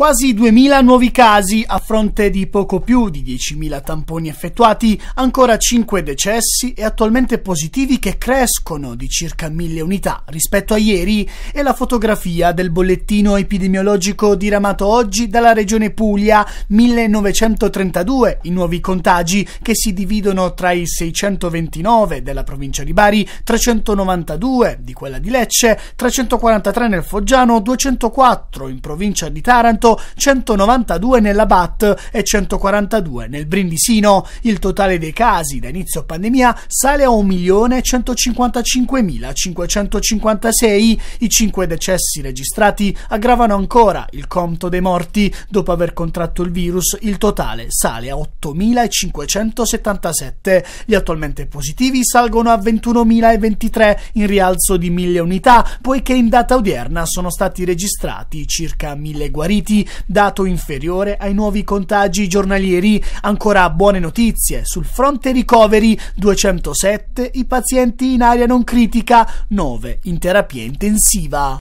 Quasi 2.000 nuovi casi a fronte di poco più di 10.000 tamponi effettuati, ancora 5 decessi e attualmente positivi che crescono di circa 1.000 unità rispetto a ieri e la fotografia del bollettino epidemiologico diramato oggi dalla regione Puglia, 1.932 i nuovi contagi che si dividono tra i 629 della provincia di Bari, 392 di quella di Lecce, 343 nel Foggiano, 204 in provincia di Taranto, punto, 192 nella BAT e 142 nel Brindisino. Il totale dei casi da inizio pandemia sale a 1.155.556. I 5 decessi registrati aggravano ancora il conto dei morti. Dopo aver contratto il virus, il totale sale a 8.577. Gli attualmente positivi salgono a 21.023 in rialzo di 1.000 unità, poiché in data odierna sono stati registrati circa 1.000 guariti dato inferiore ai nuovi contagi giornalieri. Ancora buone notizie sul fronte ricoveri 207 i pazienti in aria non critica, 9 in terapia intensiva.